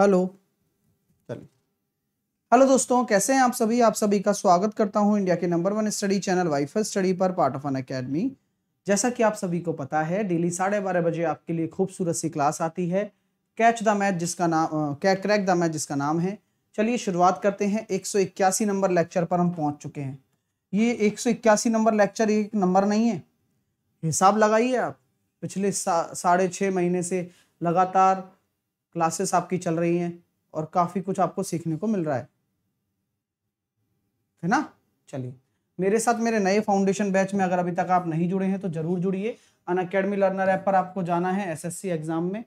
hello चलिए hello दोस्तों कैसे हैं आप सभी आप सभी का स्वागत करता हूं इंडिया के number one study channel wifi study पर पार्ट ऑफ एन अकेडमी जैसा कि आप सभी को पता है डेली साढ़े बारह बजे आपके लिए खूबसूरत सी क्लास आती है कैच द मैच जिसका नाम क्रैक द मैच जिसका नाम है चलिए शुरुआत करते हैं एक नंबर लेक्चर पर हम पहुँच चुके हैं ये एक नंबर लेक्चर एक नंबर नहीं है हिसाब लगाइए आप पिछले सा साढ़े छः महीने से लगातार क्लासेस आपकी चल रही हैं और काफ़ी कुछ आपको सीखने को मिल रहा है है ना चलिए मेरे साथ मेरे नए फाउंडेशन बैच में अगर अभी तक आप नहीं जुड़े हैं तो जरूर जुड़िए अन अकेडमी लर्नर ऐप पर आपको जाना है एसएससी एग्जाम में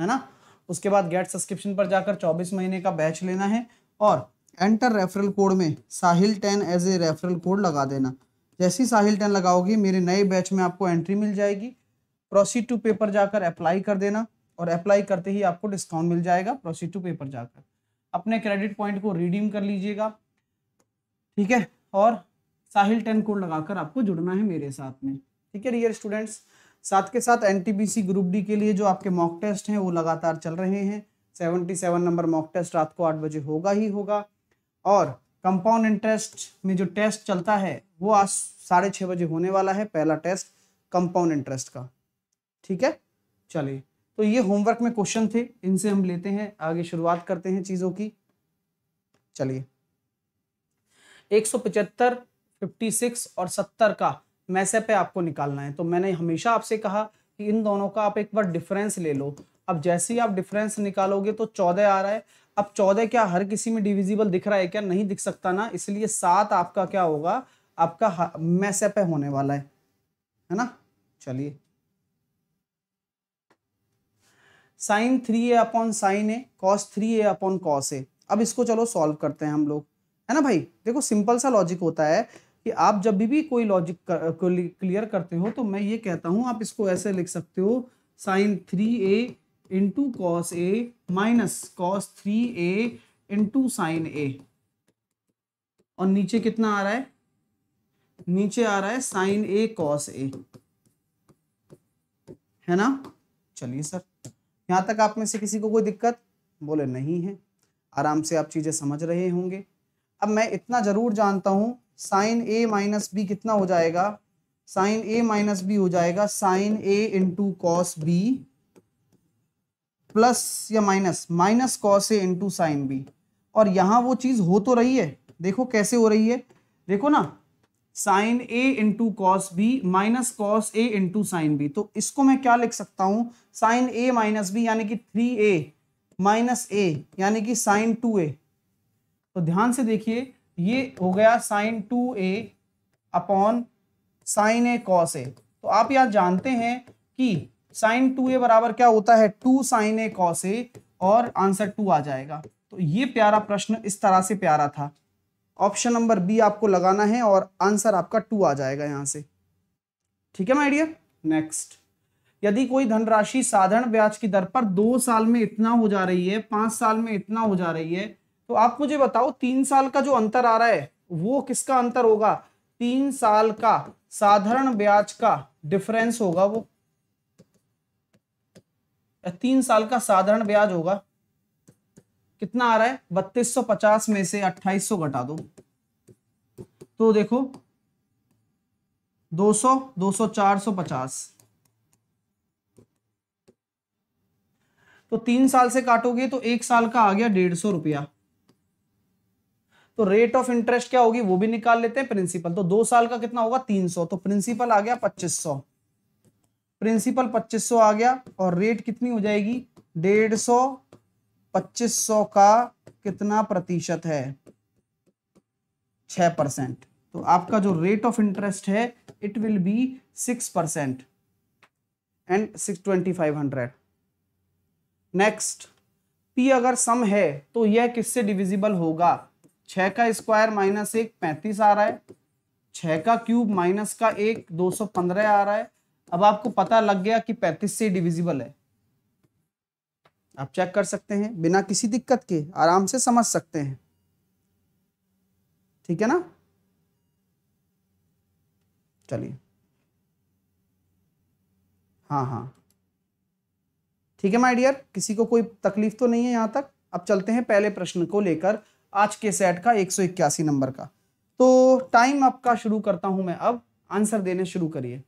है ना उसके बाद गेट सब्सक्रिप्शन पर जाकर 24 महीने का बैच लेना है और एंटर रेफरल कोड में Sahil ten as a referral code लगा देना जैसी साहिल टेन लगाओगी मेरे नए बैच में आपको एंट्री मिल जाएगी प्रोसीड टू पेपर जाकर अप्लाई कर देना और अप्लाई करते ही आपको डिस्काउंट मिल जाएगा प्रोसीड टू पेपर जाकर अपने क्रेडिट पॉइंट को रिडीम कर लीजिएगा ठीक है और साहिल टेन कोड लगाकर आपको जुड़ना है मेरे साथ में ठीक है रियर स्टूडेंट्स साथ के साथ एन ग्रुप डी के लिए जो आपके मॉक टेस्ट हैं वो लगातार चल रहे हैं 77 नंबर मॉक टेस्ट रात को आठ बजे होगा ही होगा और कंपाउंड इंटरेस्ट में जो टेस्ट चलता है वो आज साढ़े छः बजे होने वाला है पहला टेस्ट कंपाउंड इंटरेस्ट का ठीक है चलिए तो ये होमवर्क में क्वेश्चन थे इनसे हम लेते हैं आगे शुरुआत करते हैं चीज़ों की चलिए एक सौ और 70 का मैसेप है आपको निकालना है तो मैंने हमेशा आपसे कहा कि इन दोनों का आप एक बार डिफरेंस ले लो अब जैसे ही आप डिफरेंस निकालोगे तो चौदह आ रहा है अब चौदह क्या हर किसी में डिविजिबल दिख रहा है क्या नहीं दिख सकता ना इसलिए सात आपका क्या होगा आपका मैसेप होने वाला है है ना चलिए sine three A upon sine A cos three A upon cos A अब इसको चलो सॉल्व करते हैं हम लोग है ना भाई देखो सिंपल सा लॉजिक होता है कि आप जब भी, भी कोई लॉजिक क्लियर करते हो तो मैं ये कहता हूं आप इसको ऐसे लिख सकते हो sine three A into cos A minus cos three A into sine A और नीचे कितना आ रहा है नीचे आ रहा है साइन ए कॉस ए है ना चलिए सर यहाँ तक आप में से किसी को कोई दिक्कत बोले नहीं है आराम से आप चीज़ें समझ रहे होंगे अब मैं इतना ज़रूर जानता हूँ साइन ए माइनस बी कितना हो जाएगा साइन ए माइनस बी हो जाएगा sine A into cos B plus या minus minus cos A into sine B और यहाँ वो चीज़ हो तो रही है देखो कैसे हो रही है देखो ना sine A into cos B minus cos A into sine B तो इसको मैं क्या लिख सकता हूं साइन ए माइनस बी यानी कि थ्री ए माइनस ए यानी कि साइन टू ए तो ध्यान से देखिए ये हो गया sine two A upon sine A cos A तो आप यहां जानते हैं कि साइन टू ए बराबर क्या होता है two sine A cos A और आंसर टू आ जाएगा तो ये प्यारा प्रश्न इस तरह से प्यारा था ऑप्शन नंबर बी आपको लगाना है और आंसर आपका टू आ जाएगा यहां से ठीक है माई डियर नेक्स्ट यदि कोई धनराशि साधारण ब्याज की दर पर दो साल में इतना हो जा रही है पांच साल में इतना हो जा रही है तो आप मुझे बताओ तीन साल का जो अंतर आ रहा है वो किसका अंतर होगा तीन साल का साधारण ब्याज का डिफरेंस होगा वो तीन साल का साधारण ब्याज होगा कितना आ रहा है बत्तीस में से अट्ठाईस घटा दो तो देखो 200 200 450 तो तीन साल से काटोगे तो एक साल का आ गया डेढ़ सौ रुपया तो रेट ऑफ इंटरेस्ट क्या होगी वो भी निकाल लेते हैं प्रिंसिपल तो दो साल का कितना होगा तीन सौ तो प्रिंसिपल आ गया पच्चीस सौ प्रिंसिपल पच्चीस सौ आ गया और रेट कितनी हो जाएगी डेढ़ सौ 2500 का कितना प्रतिशत है 6 परसेंट तो आपका जो रेट ऑफ इंटरेस्ट है it will be six percent and six twenty five hundred next P अगर सम है तो यह किससे डिविजिबल होगा 6 का स्क्वायर माइनस एक पैंतीस आ रहा है छः का क्यूब माइनस का एक दो सौ पंद्रह आ रहा है अब आपको पता लग गया कि पैंतीस से डिविजिबल है आप चेक कर सकते हैं बिना किसी दिक्कत के आराम से समझ सकते हैं ठीक है ना चलिए हाँ हाँ ठीक है माय डियर किसी को कोई तकलीफ तो नहीं है यहां तक अब चलते हैं पहले प्रश्न को लेकर आज के सेट का एक नंबर का तो टाइम आपका शुरू करता हूं मैं अब आंसर देने शुरू करिए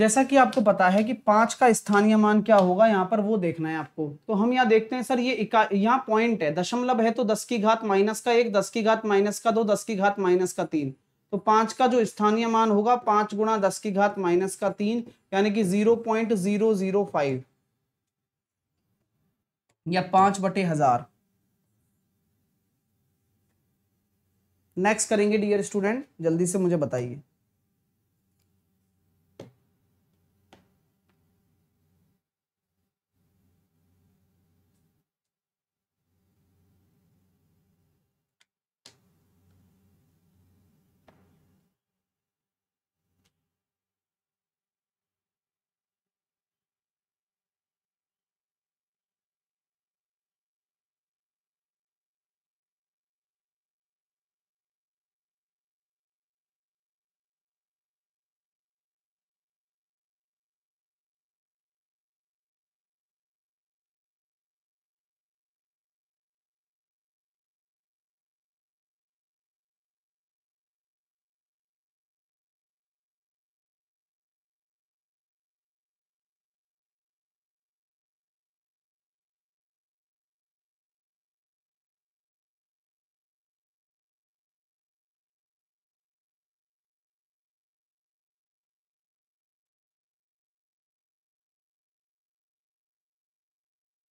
जैसा कि आपको पता है कि पांच का स्थानीय मान क्या होगा यहाँ पर वो देखना है आपको तो हम यहाँ देखते हैं सर ये यहाँ पॉइंट है दशमलव है तो दस की घात माइनस का एक दस की घात माइनस का दो दस की घात माइनस का तीन तो पांच का जो स्थानीय मान होगा पांच गुणा दस की घात माइनस का तीन यानी कि zero point zero zero five या पांच बटे हजार नेक्स्ट करेंगे डियर स्टूडेंट जल्दी से मुझे बताइए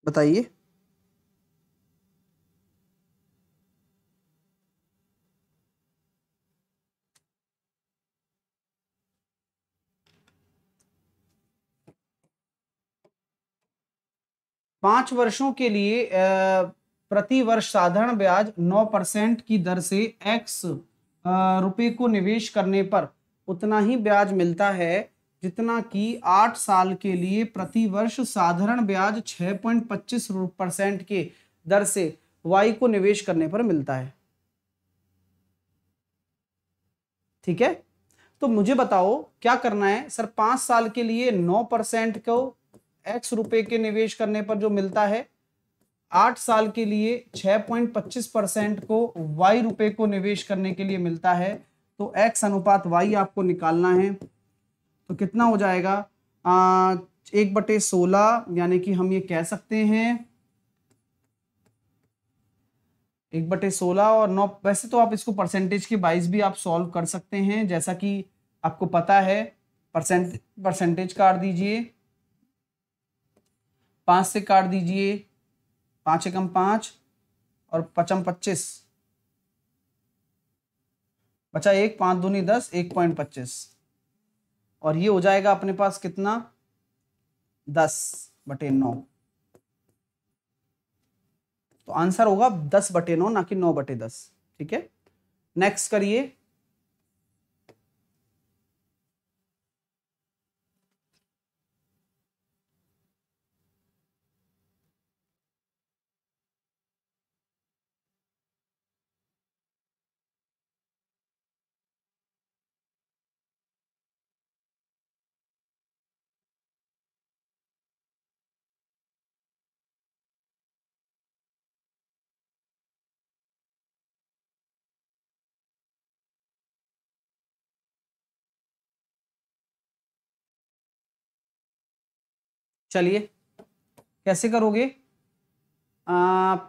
बताइए पांच वर्षों के लिए प्रति वर्ष साधारण ब्याज नौ परसेंट की दर से एक्स रुपए को निवेश करने पर उतना ही ब्याज मिलता है जितना कि आठ साल के लिए प्रतिवर्ष साधारण ब्याज 6.25 परसेंट के दर से वाई को निवेश करने पर मिलता है ठीक है तो मुझे बताओ क्या करना है सर पांच साल के लिए नौ परसेंट को एक्स रुपए के निवेश करने पर जो मिलता है आठ साल के लिए 6.25 परसेंट को वाई रुपए को निवेश करने के लिए मिलता है तो एक्स अनुपात वाई आपको निकालना है तो कितना हो जाएगा आ, एक बटे सोलह यानी कि हम ये कह सकते हैं एक बटे सोलह और नौ वैसे तो आप इसको परसेंटेज के बाइस भी आप सॉल्व कर सकते हैं जैसा कि आपको पता है परसेंट परसेंटेज काट दीजिए पांच से काट दीजिए पांच एकम पांच और पचम पच्चीस बचा एक पांच दूनी दस एक पॉइंट पच्चीस और ये हो जाएगा अपने पास कितना दस बटे नौ तो आंसर होगा दस बटे नौ ना कि नौ बटे दस ठीक है नेक्स्ट करिए चलिए कैसे करोगे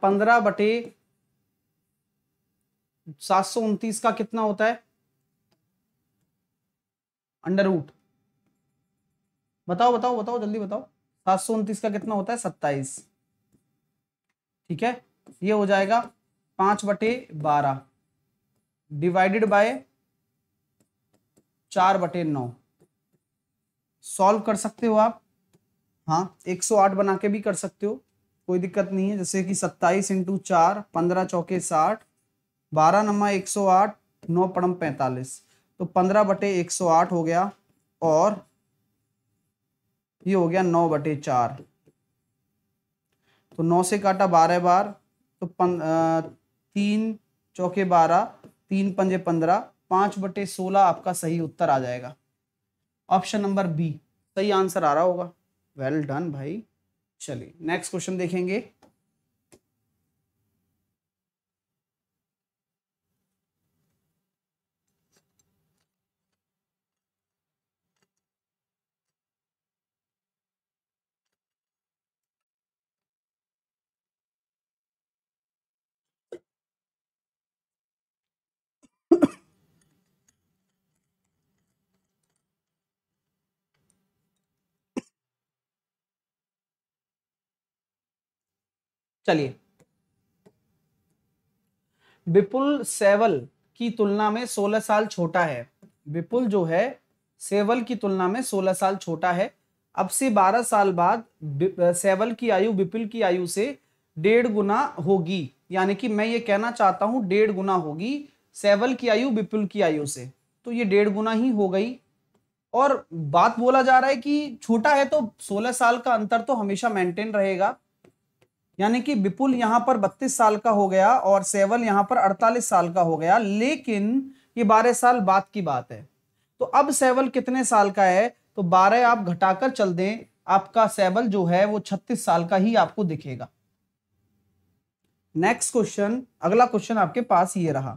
पंद्रह बटे सात सौ उनतीस का कितना होता है अंडर रूट बताओ बताओ बताओ जल्दी बताओ सात सौ उनतीस का कितना होता है सत्ताईस ठीक है ये हो जाएगा पांच बटे बारह डिवाइडेड बाय चार बटे नौ सॉल्व कर सकते हो आप हाँ 108 बना के भी कर सकते हो कोई दिक्कत नहीं है जैसे कि 27 इंटू चार पंद्रह चौके साठ बारह नम्मा एक सौ आठ नौ पड़म पैंतालीस तो पंद्रह बटे एक सौ आठ हो गया और ये हो गया नौ बटे चार तो नौ से काटा बारह बार तो पन, आ, तीन चौके बारह तीन पंजे पंद्रह पाँच बटे सोलह आपका सही उत्तर आ जाएगा ऑप्शन नंबर बी सही आंसर आ रहा होगा वेल डन भाई चलिए नेक्स्ट क्वेश्चन देखेंगे चलिए विपुल सेवल की तुलना में 16 साल छोटा है विपुल जो है सेवल की तुलना में 16 साल छोटा है अब से 12 साल बाद सेवल की आयु विपुल की आयु से डेढ़ गुना होगी यानी कि मैं ये कहना चाहता हूं डेढ़ गुना होगी सेवल की आयु विपुल की आयु से तो ये डेढ़ गुना ही हो गई और बात बोला जा रहा है कि छोटा है तो 16 साल का अंतर तो हमेशा मेंटेन रहेगा यानी कि विपुल यहां पर 32 साल का हो गया और सेवल यहां पर 48 साल का हो गया लेकिन ये बारह साल बाद की बात है तो अब सेवल कितने साल का है तो 12 आप घटाकर चल दें आपका सेवल जो है वो 36 साल का ही आपको दिखेगा नेक्स्ट क्वेश्चन अगला क्वेश्चन आपके पास ये रहा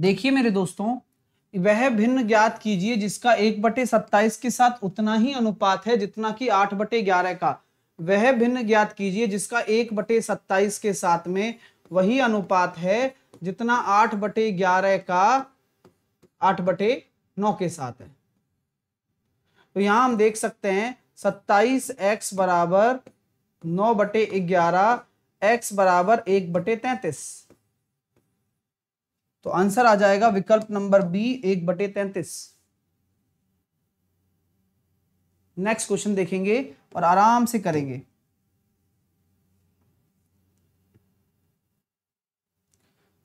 देखिए मेरे दोस्तों वह भिन्न ज्ञात कीजिए जिसका एक बटे सत्ताईस के साथ उतना ही अनुपात है जितना कि आठ बटे ग्यारह का वह भिन्न ज्ञात कीजिए जिसका एक बटे सत्ताईस के साथ में वही अनुपात है जितना आठ बटे ग्यारह का आठ बटे नौ के साथ है तो यहां हम देख सकते हैं सत्ताईस एक्स बराबर नौ बटे ग्यारह एक्स बराबर एक बटे तैतीस तो आंसर आ जाएगा विकल्प नंबर बी एक बटे तैतीस नेक्स्ट क्वेश्चन देखेंगे और आराम से करेंगे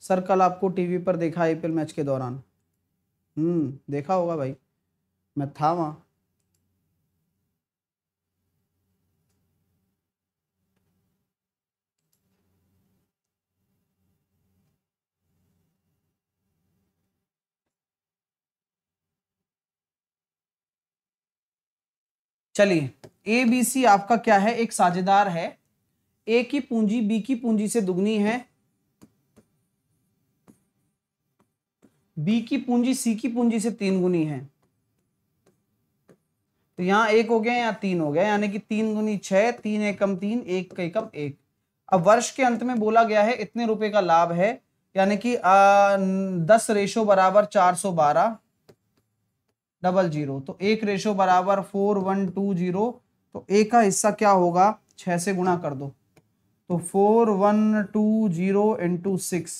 सर कल आपको टीवी पर देखा आईपीएल मैच के दौरान हम्म देखा होगा भाई मैं था वहां चलिए ए बी सी आपका क्या है एक साझेदार है ए की पूंजी बी की पूंजी से दुगनी है बी की पूंजी सी की पूंजी से तीन गुनी है तो यहां एक हो गया या तीन हो गया यानी कि तीन गुनी छह तीन एकम तीन एक एकम एक अब वर्ष के अंत में बोला गया है इतने रुपए का लाभ है यानी कि दस रेशो बराबर चार सौ बारह डबल जीरो तो एक रेशो बराबर फोर वन टू जीरो तो ए का हिस्सा क्या होगा छह से गुणा कर दो तो four one two zero into six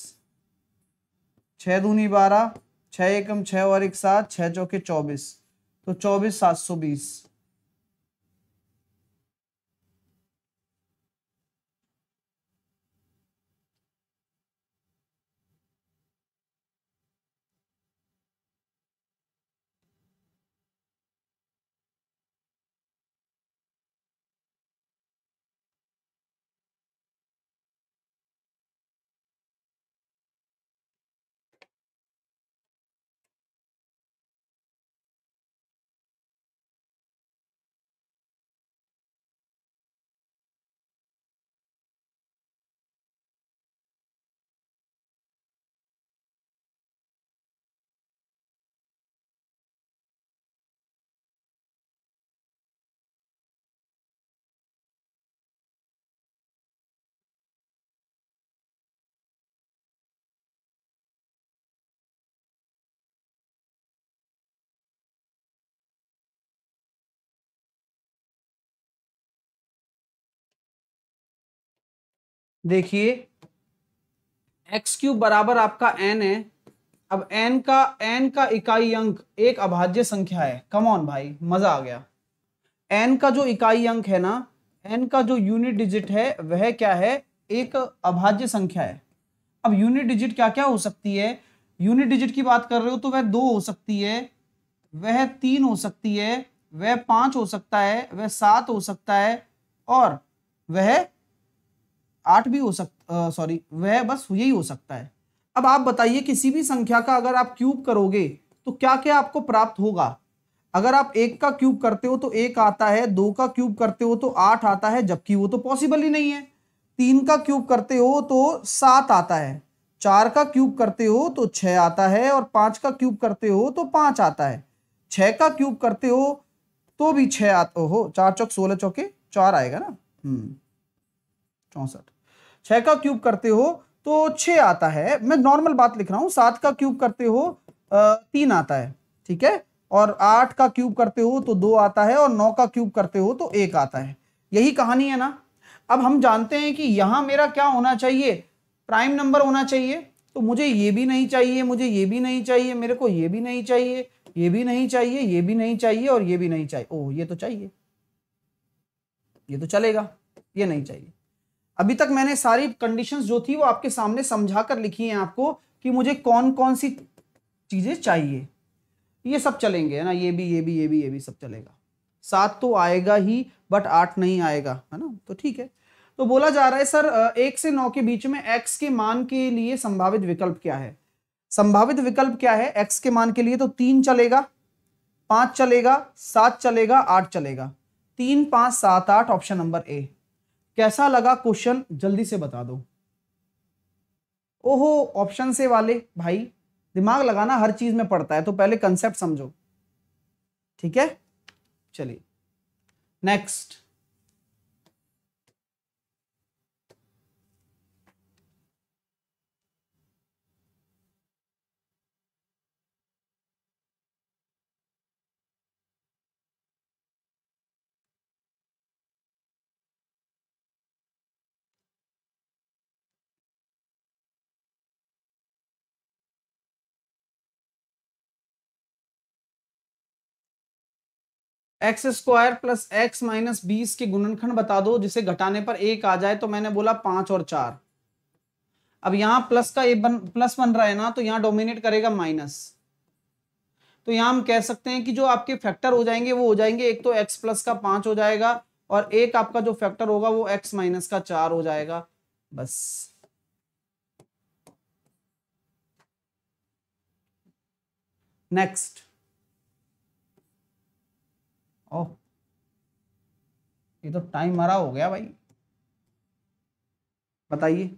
छह दूनी बारह छ एकम छ और एक सात छ चौके चौबीस तो चौबीस सात सौ बीस देखिए एक्स क्यूब बराबर आपका एन है अब एन का एन का इकाई अंक एक अभाज्य संख्या है कमॉन भाई मजा आ गया एन का जो इकाई अंक है ना एन का जो यूनिट डिजिट है वह क्या है एक अभाज्य संख्या है अब यूनिट डिजिट क्या क्या हो सकती है यूनिट डिजिट की बात कर रहे हो तो वह दो हो सकती है वह तीन हो सकती है वह पांच हो सकता है वह सात हो सकता है और वह आठ भी हो सकता सॉरी वह बस यही हो सकता है अब आप बताइए किसी भी संख्या का अगर आप क्यूब करोगे तो क्या क्या आपको प्राप्त होगा अगर आप एक का क्यूब करते हो तो एक आता है दो का क्यूब करते हो तो आठ आता है जबकि वो तो पॉसिबल ही नहीं है तीन का क्यूब करते हो तो सात आता है चार का क्यूब करते हो तो छह आता है और पांच का क्यूब करते हो तो पांच आता है छह का क्यूब करते हो तो भी छह आता हो चार चौक सोलह चौके चार आएगा ना हम्म चौसठ छः का क्यूब करते हो तो छ आता है मैं नॉर्मल बात लिख रहा हूँ सात का क्यूब करते हो तीन आता है ठीक है और आठ का क्यूब करते हो तो दो आता है और नौ का क्यूब करते हो तो एक आता है यही कहानी है ना अब हम जानते हैं कि यहां मेरा क्या होना चाहिए प्राइम नंबर होना चाहिए तो मुझे ये भी नहीं चाहिए मुझे ये भी नहीं चाहिए मेरे को ये भी नहीं चाहिए ये भी नहीं चाहिए ये भी नहीं चाहिए और ये भी नहीं चाहिए ओह ये तो चाहिए ये तो चलेगा ये नहीं चाहिए अभी तक मैंने सारी कंडीशंस जो थी वो आपके सामने समझा कर लिखी हैं आपको कि मुझे कौन कौन सी चीज़ें चाहिए ये सब चलेंगे है ना ये भी ये भी ये भी ये भी सब चलेगा सात तो आएगा ही बट आठ नहीं आएगा है ना तो ठीक है तो बोला जा रहा है सर एक से नौ के बीच में एक्स के मान के लिए संभावित विकल्प क्या है संभावित विकल्प क्या है एक्स के मान के लिए तो तीन चलेगा पांच चलेगा सात चलेगा आठ चलेगा तीन पांच सात आठ ऑप्शन नंबर ए कैसा लगा क्वेश्चन जल्दी से बता दो ओहो ऑप्शन से वाले भाई दिमाग लगाना हर चीज में पड़ता है तो पहले कंसेप्ट समझो ठीक है चलिए next X square plus X minus बीस के गुणनखंड बता दो जिसे घटाने पर एक आ जाए तो मैंने बोला पांच और चार अब यहां प्लस का एक बन प्लस बन रहा है ना तो यहां डोमिनेट करेगा माइनस तो यहां हम कह सकते हैं कि जो आपके फैक्टर हो जाएंगे वो हो जाएंगे एक तो एक्स प्लस का पांच हो जाएगा और एक आपका जो फैक्टर होगा वो एक्स माइनस का चार हो जाएगा बस नेक्स्ट ओह ये तो टाइम मरा हो गया भाई बताइए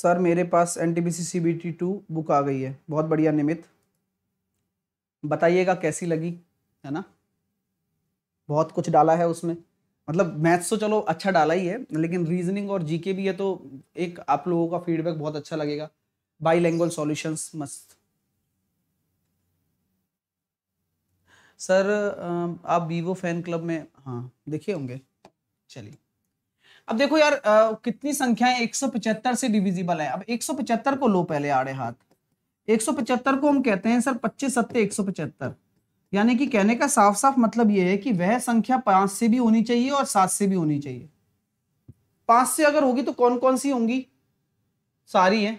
सर मेरे पास N T B C C B T two book आ गई है बहुत बढ़िया निमित बताइएगा कैसी लगी है ना बहुत कुछ डाला है उसमें मतलब मैथ्स तो चलो अच्छा डाला ही है लेकिन रीजनिंग और जीके भी है तो एक आप लोगों का फीडबैक बहुत अच्छा लगेगा बाई लैंग्वेज मस्त सर आप वीवो फैन क्लब में हाँ देखे होंगे चलिए अब देखो यार आ, कितनी संख्याएं 175 से डिविजिबल है अब 175 को लो पहले आड़े हाथ 175 को हम कहते हैं सर पच्चीस सत्ते एक सौ पचहत्तर यानी कि कहने का साफ साफ मतलब यह है कि वह संख्या पांच से भी होनी चाहिए और सात से भी होनी चाहिए पांच से अगर होगी तो कौन कौन सी होंगी सारी है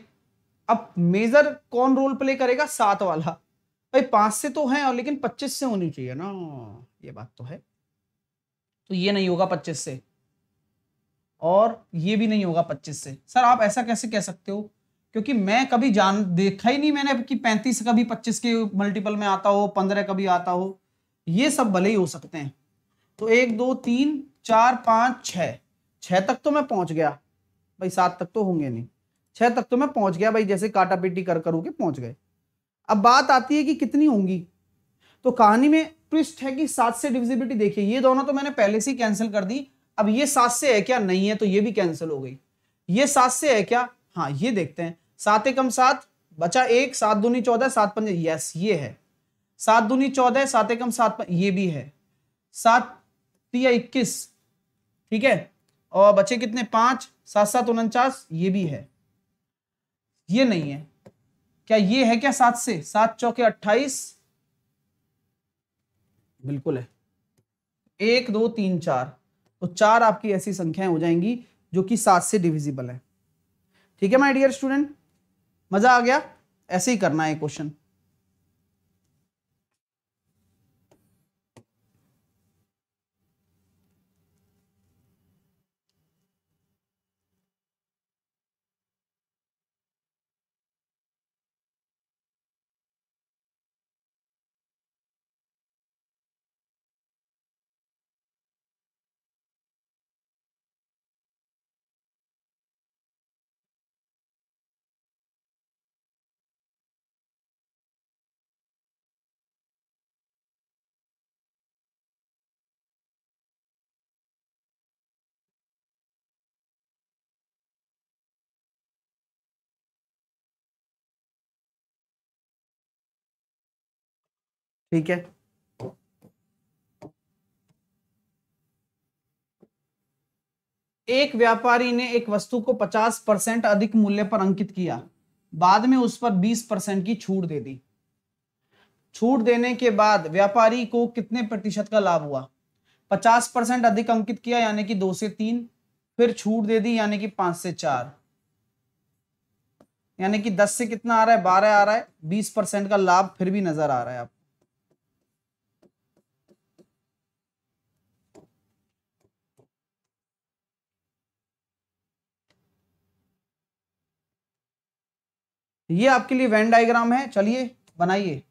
अब मेजर कौन रोल प्ले करेगा सात वाला भाई पांच से तो है और लेकिन पच्चीस से होनी चाहिए ना ये बात तो है तो ये नहीं होगा पच्चीस से और ये भी नहीं होगा पच्चीस से सर आप ऐसा कैसे कह सकते हो क्योंकि मैं कभी जान देखा ही नहीं मैंने कि पैंतीस कभी पच्चीस के मल्टीपल में आता हो पंद्रह कभी आता हो ये सब भले ही हो सकते हैं तो एक दो तीन चार पाँच छः छः तक तो मैं पहुंच गया भाई सात तक तो होंगे नहीं छः तक तो मैं पहुंच गया भाई जैसे काटा पिटी कर के पहुंच गए अब बात आती है कि कितनी होंगी तो कहानी में ट्विस्ट है कि सात से डिविजिबिलिटी देखिए ये दोनों तो मैंने पहले से ही कैंसिल कर दी अब ये सात से है क्या नहीं है तो ये भी कैंसिल हो गई ये सात से है क्या हाँ ये देखते हैं सात एकम सात बचा एक सात दूनी चौदह सात पंच यस ये है सात दूनी चौदह सात एकम सात ये भी है सात इक्कीस ठीक है और बचे कितने पांच सात सात उनचास ये भी है ये नहीं है क्या ये है क्या सात से सात चौके अट्ठाईस बिल्कुल है एक दो तीन चार तो चार आपकी ऐसी संख्याएं हो जाएंगी जो कि सात से डिविजिबल है ठीक है माय डियर स्टूडेंट मज़ा आ गया ऐसे ही करना है क्वेश्चन ठीक है एक व्यापारी ने एक वस्तु को 50 परसेंट अधिक मूल्य पर अंकित किया बाद में उस पर 20 परसेंट की छूट दे दी छूट देने के बाद व्यापारी को कितने प्रतिशत का लाभ हुआ 50 परसेंट अधिक अंकित किया यानी कि दो से तीन फिर छूट दे दी यानी कि पांच से चार यानी कि दस से कितना आ रहा है बारह आ रहा है बीस परसेंट का लाभ फिर भी नजर आ रहा है आपको ये आपके लिए वेन डायग्राम है चलिए बनाइए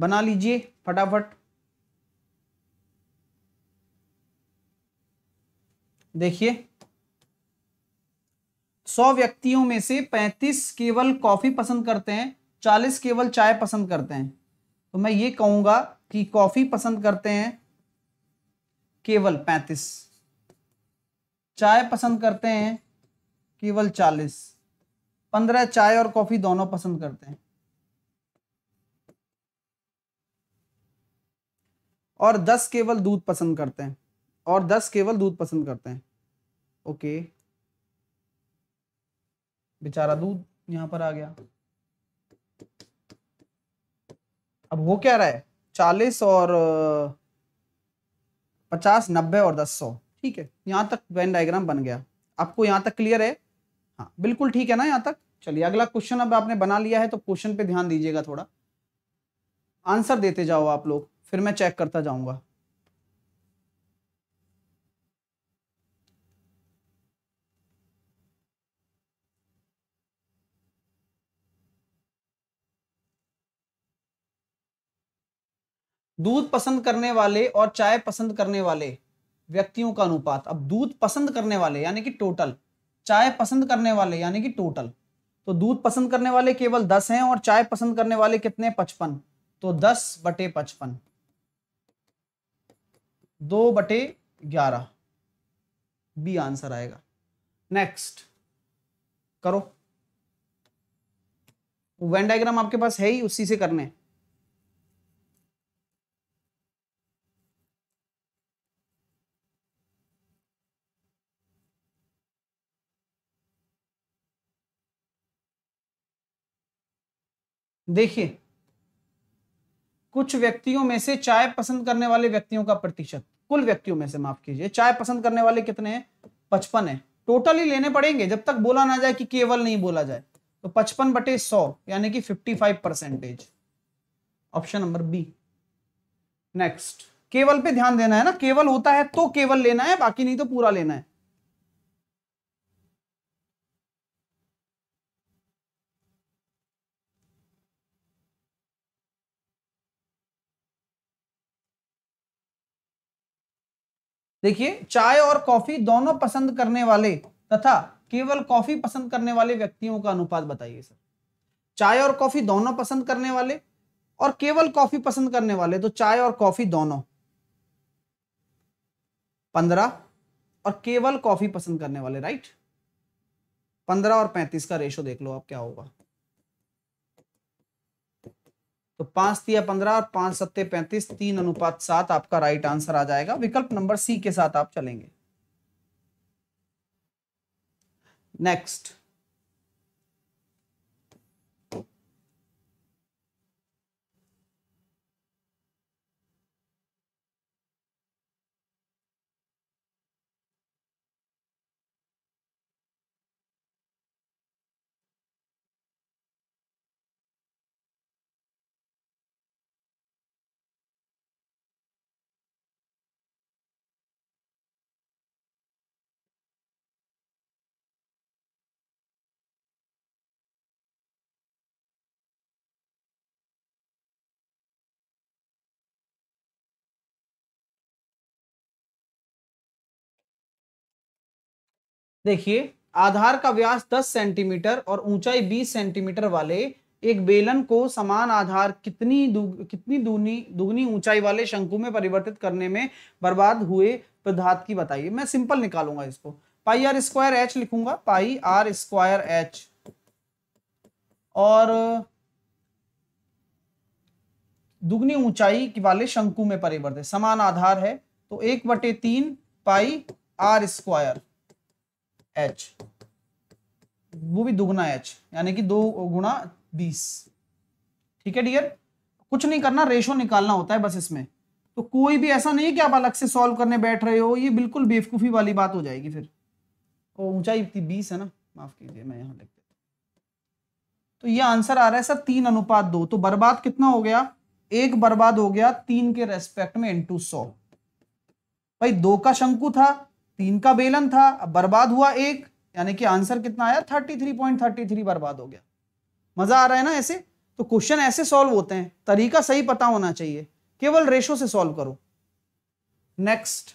बना लीजिए फटाफट देखिए सौ व्यक्तियों में से पैंतीस केवल कॉफी पसंद करते हैं चालीस केवल चाय पसंद करते हैं तो मैं ये कहूंगा कि कॉफी पसंद करते हैं केवल पैंतीस चाय पसंद करते हैं केवल चालीस पंद्रह चाय और कॉफी दोनों पसंद करते हैं और दस केवल दूध पसंद करते हैं और दस केवल दूध पसंद करते हैं ओके बेचारा दूध यहाँ पर आ गया अब वो क्या रहा है चालीस और पचास नब्बे और दस सौ ठीक है यहां तक वेन डायग्राम बन गया आपको यहां तक क्लियर है हाँ बिल्कुल ठीक है ना यहाँ तक चलिए अगला क्वेश्चन अब आपने बना लिया है तो क्वेश्चन पे ध्यान दीजिएगा थोड़ा आंसर देते जाओ आप लोग फिर मैं चेक करता जाऊंगा दूध पसंद करने वाले और चाय पसंद करने वाले व्यक्तियों का अनुपात अब दूध पसंद करने वाले यानी कि टोटल चाय पसंद करने वाले यानी कि टोटल तो दूध पसंद करने वाले केवल दस हैं और चाय पसंद करने वाले कितने पचपन तो दस बटे पचपन दो बटे ग्यारह बी आंसर आएगा नेक्स्ट करो वेन डायग्राम आपके पास है ही उसी से करने हैं देखिए कुछ व्यक्तियों में से चाय पसंद करने वाले व्यक्तियों का प्रतिशत कुल व्यक्तियों में से माफ कीजिए चाय पसंद करने वाले कितने हैं पचपन है टोटली लेने पड़ेंगे जब तक बोला ना जाए कि केवल नहीं बोला जाए तो पचपन बटे सौ यानी कि fifty five percentage option number B next केवल पे ध्यान देना है ना केवल होता है तो केवल लेना है बाकी नहीं तो पूरा लेना है देखिए चाय और कॉफी दोनों पसंद करने वाले तथा केवल कॉफी पसंद करने वाले व्यक्तियों का अनुपात बताइए सर चाय और कॉफी दोनों पसंद करने वाले और केवल कॉफी पसंद करने वाले तो चाय और कॉफी दोनों पंद्रह और केवल कॉफी पसंद करने वाले राइट पंद्रह और पैंतीस का रेशो देख लो आप क्या होगा तो पांच तिया पंद्रह और पांच सत्ते पैंतीस तीन अनुपात सात आपका राइट आंसर आ जाएगा विकल्प नंबर सी के साथ आप चलेंगे नेक्स्ट देखिए आधार का व्यास 10 सेंटीमीटर और ऊंचाई 20 सेंटीमीटर वाले एक बेलन को समान आधार कितनी दुग, कितनी दूनी दुगनी ऊंचाई वाले शंकु में परिवर्तित करने में बर्बाद हुए पदार्थ की बताइए मैं सिंपल निकालूंगा इसको पाई आर स्क्वायर एच लिखूंगा पाई आर स्क्वायर एच और दुगनी ऊंचाई वाले शंकु में परिवर्तित समान आधार है तो एक बटे तीन पाई आर स्क्वायर एच वो भी दुगुना एच यानी कि दो गुणा बीस ठीक है डियर कुछ नहीं करना रेशो निकालना होता है बस इसमें तो कोई भी ऐसा नहीं है कि आप अलग से सॉल्व करने बैठ रहे हो ये बिल्कुल बेवकूफ़ी वाली बात हो जाएगी फिर और ऊंचाई इतनी बीस है ना माफ़ कीजिए मैं यहां लिख देता तो ये आंसर आ रहा है सर तीन अनुपात दो तो बर्बाद कितना हो गया एक बर्बाद हो गया तीन के रेस्पेक्ट में इंटू सौ भाई दो का शंकु था तीन का बेलन था बर्बाद हुआ एक यानी कि आंसर कितना आया thirty three point thirty three बर्बाद हो गया मजा आ रहा है ना ऐसे तो क्वेश्चन ऐसे सॉल्व होते हैं तरीका सही पता होना चाहिए केवल रेशो से सॉल्व करो नेक्स्ट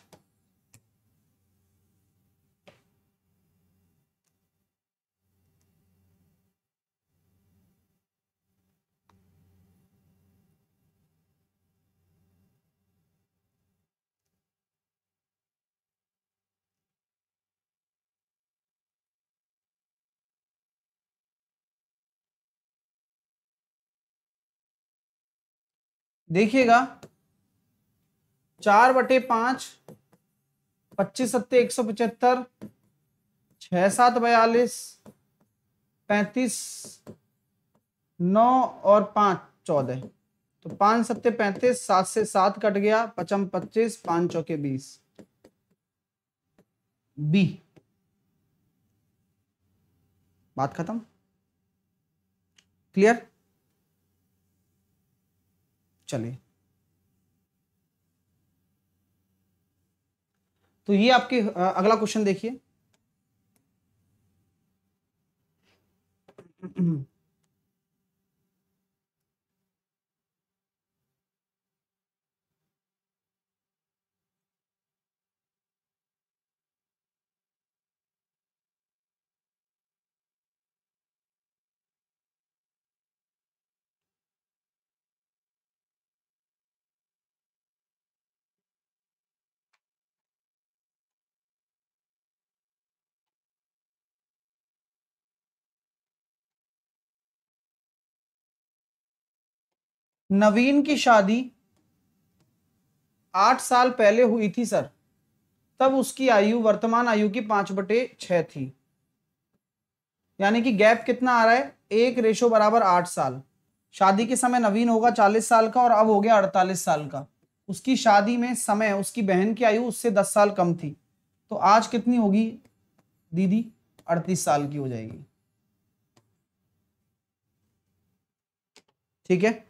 देखिएगा चार बटे पांच पच्चीस सत्ते एक सौ पचहत्तर छह सात बयालीस पैंतीस नौ और पांच चौदह तो पांच सत्ते पैंतीस सात से सात कट गया पचम पच्चीस पांच चौके बीस बी बात खत्म क्लियर चले तो ये आपके अगला क्वेश्चन देखिए नवीन की शादी आठ साल पहले हुई थी सर तब उसकी आयु वर्तमान आयु की पांच बटे छह थी यानी कि गैप कितना आ रहा है एक रेशो बराबर आठ साल शादी के समय नवीन होगा चालीस साल का और अब हो गया अड़तालीस साल का उसकी शादी में समय उसकी बहन की आयु उससे दस साल कम थी तो आज कितनी होगी दीदी अड़तीस साल की हो जाएगी ठीक है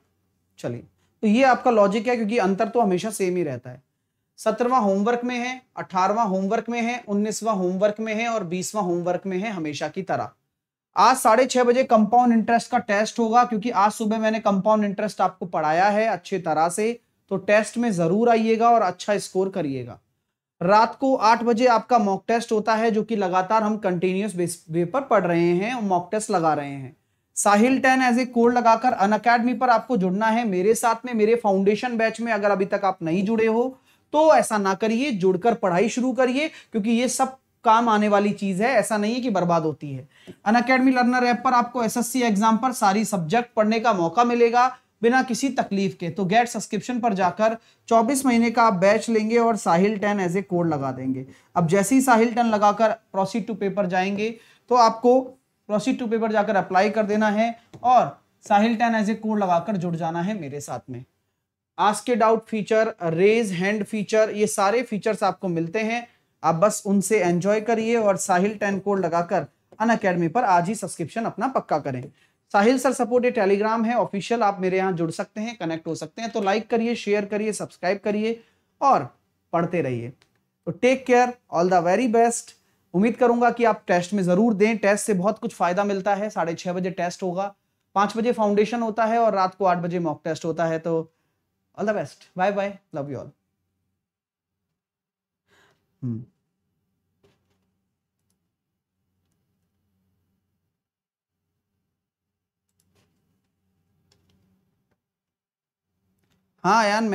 चलिए तो ये आपका लॉजिक है क्योंकि अंतर तो हमेशा सेम ही रहता है सत्रहवा होमवर्क में है अठारवा होमवर्क में है उन्नीसवा होमवर्क में है और बीसवा होमवर्क में है हमेशा की तरह आज साढ़े छह बजे कंपाउंड इंटरेस्ट का टेस्ट होगा क्योंकि आज सुबह मैंने कंपाउंड इंटरेस्ट आपको पढ़ाया है अच्छे तरह से तो टेस्ट में जरूर आइएगा और अच्छा स्कोर करिएगा रात को आठ बजे आपका मॉक टेस्ट होता है जो कि लगातार हम कंटिन्यूस पेपर वे पर पढ़ रहे हैं और मॉक टेस्ट लगा रहे हैं Sahil ten as a code लगाकर अन अकेडमी पर आपको जुड़ना है मेरे साथ में मेरे फाउंडेशन बैच में अगर अभी तक आप नहीं जुड़े हो तो ऐसा ना करिए जुड़कर पढ़ाई शुरू करिए क्योंकि ये सब काम आने वाली चीज है ऐसा नहीं है कि बर्बाद होती है अन अकेडमी लर्नर ऐप पर आपको एसएससी एग्जाम पर सारी सब्जेक्ट पढ़ने का मौका मिलेगा बिना किसी तकलीफ के तो गेट सब्सक्रिप्शन पर जाकर 24 महीने का आप बैच लेंगे और Sahil ten as a code लगा देंगे अब जैसे ही साहिल टेन लगाकर प्रोसीड टू पेपर जाएंगे तो आपको प्रोसीड टू पेपर जाकर अप्लाई कर देना है और Sahil ten as a code लगाकर जुड़ जाना है मेरे साथ में आस्क के doubt feature raise hand feature ये सारे फीचर्स आपको मिलते हैं आप बस उनसे एंजॉय करिए और साहिल टेन कोड लगाकर अन अकेडमी पर आज ही सब्सक्रिप्शन अपना पक्का करें साहिल सर सपोर्ट ये टेलीग्राम है ऑफिशियल आप मेरे यहाँ जुड़ सकते हैं कनेक्ट हो सकते हैं तो लाइक करिए शेयर करिए सब्सक्राइब करिए और पढ़ते रहिए तो take care all the very best उम्मीद करूंगा कि आप टेस्ट में ज़रूर दें टेस्ट से बहुत कुछ फ़ायदा मिलता है साढ़े छह बजे टेस्ट होगा पांच बजे फाउंडेशन होता है और रात को आठ बजे मॉक टेस्ट होता है तो all the best bye bye love you all हाँ यान